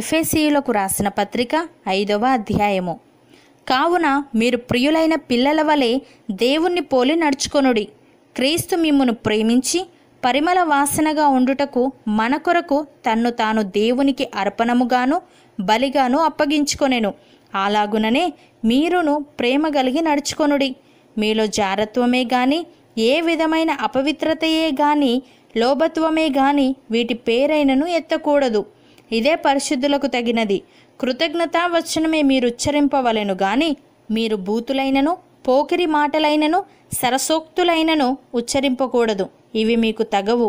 ఎఫ్ఏసీయులకు రాసిన పత్రిక ఐదవ అధ్యాయము కావున మీరు ప్రియులైన పిల్లల వలె దేవుణ్ణి పోలి నడుచుకొనుడి క్రీస్తు మిమ్మును ప్రేమించి పరిమళ వాసనగా ఉండుటకు మన కొరకు తన్ను తాను దేవునికి అర్పణముగాను బలిగాను అప్పగించుకొనెను అలాగుననే మీరును ప్రేమ కలిగి నడుచుకొనుడి మీలో జారత్వమే గాని ఏ విధమైన అపవిత్రతయే గాని లోభత్వమే గాని వీటి పేరైనను ఎత్తకూడదు ఇదే పరిశుద్ధులకు తగినది కృతజ్ఞతావచనమే మీరుచ్చరింపవలెను గాని మీరు బూతులైనను పోకిరి మాటలైనను సరసోక్తులైనను ఉచ్చరింపకూడదు ఇవి మీకు తగవు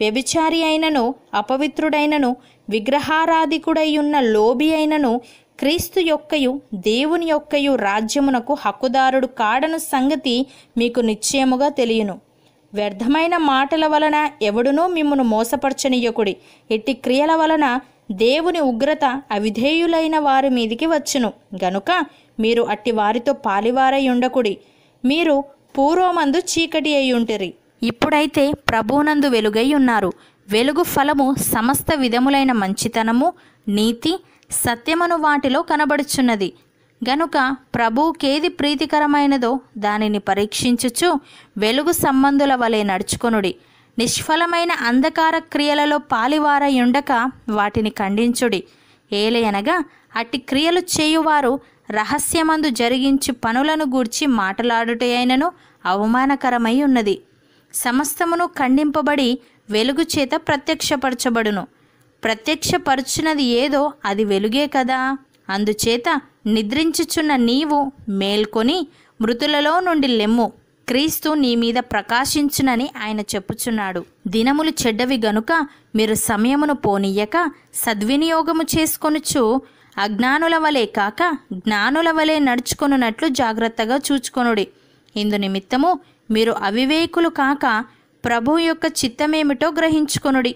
వ్యభిచారి అయినను అపవిత్రుడైనను విగ్రహారాధికుడైయున్న లోబి అయినను క్రీస్తు యొక్కయు దేవుని యొక్కయు రాజ్యమునకు హక్కుదారుడు కాడను సంగతి మీకు నిశ్చయముగా తెలియను వ్యర్థమైన మాటల వలన ఎవడునూ మిమ్మను మోసపరచనీయకుడి ఇట్టి క్రియల వలన దేవుని ఉగ్రత అవిధేయులైన వారి మీదికి వచ్చును గనుక మీరు అట్టి వారితో పాలివారై ఉండకుడి మీరు పూర్వమందు చీకటి అయ్యుంటిరి ఇప్పుడైతే ప్రభునందు వెలుగై ఉన్నారు వెలుగు ఫలము సమస్త విధములైన మంచితనము నీతి సత్యమను వాటిలో కనబడుచున్నది గనుక ప్రభువుకేది ప్రీతికరమైనదో దానిని పరీక్షించుచు వెలుగు సంబంధుల వలె నడుచుకొనుడి నిష్ఫలమైన అంధకార క్రియలలో పాలివారయుండక వాటిని ఖండించుడి ఏలయనగా అట్టి క్రియలు చేయువారు రహస్యమందు జరిగించి పనులను గూర్చి మాటలాడుటైనను అవమానకరమై ఉన్నది సమస్తమును ఖండింపబడి వెలుగు చేత ప్రత్యక్షపరచబడును ప్రత్యక్షపరచునది ఏదో అది వెలుగే కదా అందుచేత నిద్రించుచున్న నీవు మేల్కొని మృతులలో నుండి లెమ్ము క్రీస్తు నీ మీద ప్రకాశించునని ఆయన చెప్పుచున్నాడు దినములు చెడ్డవి గనుక మీరు సమయమును పోనీయక సద్వినియోగము చేసుకొనుచు అజ్ఞానుల వలె కాక జ్ఞానుల వలె నడుచుకొనున్నట్లు జాగ్రత్తగా చూచుకొనుడి ఇందు నిమిత్తము మీరు అవివేకులు కాక ప్రభు యొక్క చిత్తమేమిటో గ్రహించుకొనుడి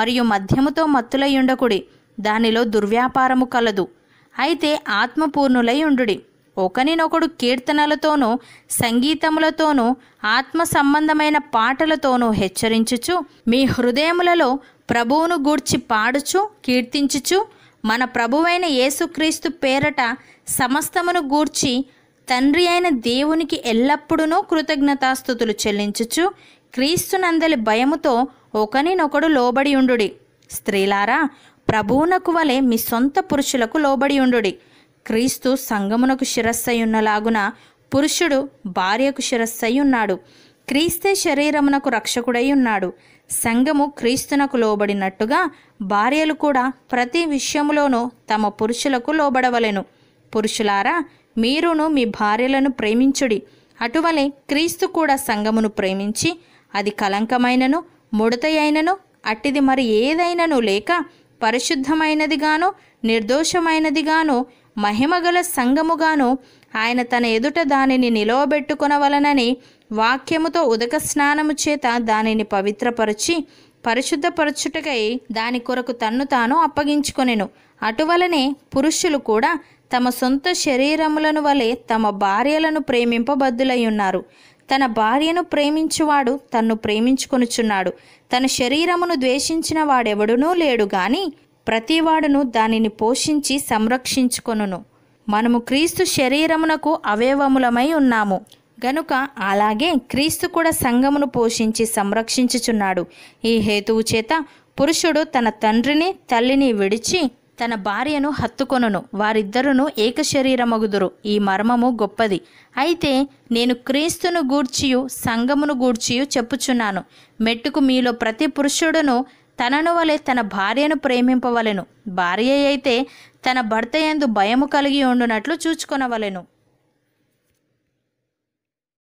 మరియు మధ్యముతో మత్తులయ్యుండకుడి దానిలో దుర్వ్యాపారము కలదు అయితే ఆత్మపూర్ణులై ఉండుడి ఒకనినొకడు కీర్తనలతోనూ సంగీతములతోనూ ఆత్మ సంబంధమైన పాటలతోనూ హెచ్చరించుచు మీ హృదయములలో ప్రభువును గూర్చి పాడుచు కీర్తించుచు మన ప్రభువైన యేసుక్రీస్తు పేరట సమస్తమును గూర్చి తండ్రి అయిన దేవునికి ఎల్లప్పుడూ కృతజ్ఞతాస్థుతులు చెల్లించుచు క్రీస్తునందలి భయముతో ఒకనినొకడు లోబడి ఉండుడి స్త్రీలారా ప్రభువునకు వలె మీ సొంత పురుషులకు లోబడి ఉండుడి క్రీస్తు సంగమునకు శిరస్సయున్నలాగున పురుషుడు భార్యకు శిరస్సై ఉన్నాడు క్రీస్తే శరీరమునకు రక్షకుడై ఉన్నాడు సంఘము క్రీస్తునకు లోబడినట్టుగా భార్యలు కూడా ప్రతి విషయములోనూ తమ పురుషులకు లోబడవలెను పురుషులారా మీరును మీ భార్యలను ప్రేమించుడి అటువలే క్రీస్తు కూడా సంఘమును ప్రేమించి అది కలంకమైనను ముడతయైనను అట్టిది మరి ఏదైనను లేక పరిశుద్ధమైనదిగాను నిర్దోషమైనదిగాను మహిమగల సంఘముగాను ఆయన తన ఎదుట దానిని నిలవబెట్టుకొనవలనని వాక్యముతో ఉదక స్నానము చేత దానిని పవిత్రపరచి పరిశుద్ధపరచుటకై దాని కొరకు తన్ను తాను అప్పగించుకొనెను అటువలనే పురుషులు కూడా తమ సొంత శరీరములను వలె తమ భార్యలను ప్రేమింపబద్దులై ఉన్నారు తన భార్యను ప్రేమించువాడు తన్ను ప్రేమించుకొనుచున్నాడు తన శరీరమును ద్వేషించిన వాడెవడునూ లేడు గాని ప్రతివాడును దానిని పోషించి సంరక్షించుకొనును మనము క్రీస్తు శరీరమునకు అవయవములమై ఉన్నాము గనుక అలాగే క్రీస్తు కూడా సంఘమును పోషించి సంరక్షించుచున్నాడు ఈ హేతువు చేత పురుషుడు తన తండ్రిని తల్లిని విడిచి తన భార్యను హత్తుకొనును వారిద్దరును శరీరమగుదురు ఈ మర్మము గొప్పది అయితే నేను క్రీస్తును గూర్చియు సంగమును గూర్చియు చెప్పుచున్నాను మెట్టుకు మీలో ప్రతి పురుషుడును తనను వలె తన భార్యను ప్రేమింపవలెను భార్య అయితే తన భర్త ఎందు భయము కలిగి ఉండునట్లు చూచుకొనవలెను